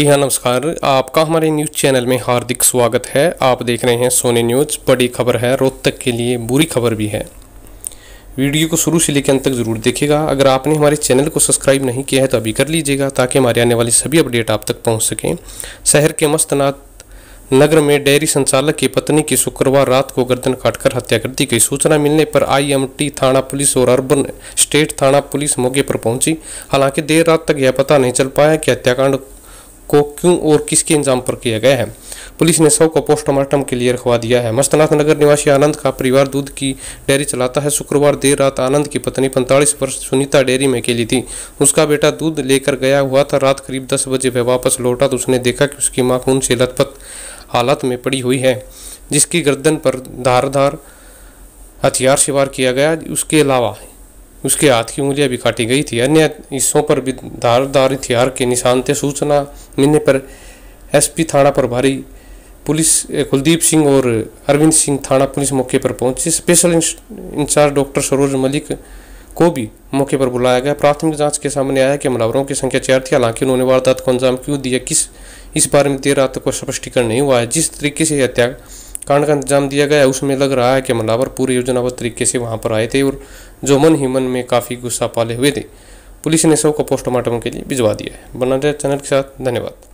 जी हाँ नमस्कार आपका हमारे न्यूज़ चैनल में हार्दिक स्वागत है आप देख रहे हैं सोने न्यूज़ बड़ी खबर है रोहतक के लिए बुरी खबर भी है वीडियो को शुरू से लेकर अंत तक ज़रूर देखिएगा अगर आपने हमारे चैनल को सब्सक्राइब नहीं किया है तो अभी कर लीजिएगा ताकि हमारे आने वाली सभी अपडेट आप तक पहुँच सकें शहर के मस्तनाथ नगर में डेयरी संचालक की पत्नी की शुक्रवार रात को गर्दन काटकर हत्या कर दी गई सूचना मिलने पर आईएमटी थाना पुलिस और अर्बन स्टेट थाना पुलिस मौके पर पहुंची हालांकि देर रात तक यह पता नहीं चल पाया कि हत्याकांड को क्यों और किसके इंजाम पर किया गया है पुलिस ने शव को पोस्टमार्टम के लिए रखवा दिया है मस्तनाथ नगर निवासी आनंद का परिवार दूध की डेयरी चलाता है शुक्रवार देर रात आनंद की पत्नी पैंतालीस वर्ष सुनीता डेयरी में अकेली थी उसका बेटा दूध लेकर गया हुआ था रात करीब दस बजे वह वापस लौटा तो उसने देखा कि उसकी माँ खून से लथपथ हालत में पड़ी हुई है जिसकी गर्दन पर धारधार हथियार शिवार किया गया उसके अलावा उसके हाथ की उंगलियां भी काटी गई थी अन्य हिस्सों पर भी धारदार हथियार के निशान थे सूचना मिलने पर एसपी थाना प्रभारी पुलिस कुलदीप सिंह और अरविंद सिंह थाना पुलिस मौके पर पहुंचे special incharge doctor Saroj Malik को भी मौके पर बुलाया गया प्राथमिक जांच के सामने आया कि हमलावरों की संख्या चार थी हालांकि उन्होंने वारदात को अंजाम क्यों दिया किस इस बारे में देर रात को स्पष्टीकरण नहीं हुआ है जिस तरीके से हत्या कांड का इंतजाम दिया गया उसमें लग रहा है कि हमलावर पूरे योजनाबद्ध तरीके से वहां पर आए थे और जो मन ही मन में काफ़ी गुस्सा पाले हुए थे पुलिस ने सबको पोस्टमार्टम के लिए भिजवा दिया है बना चैनल के साथ धन्यवाद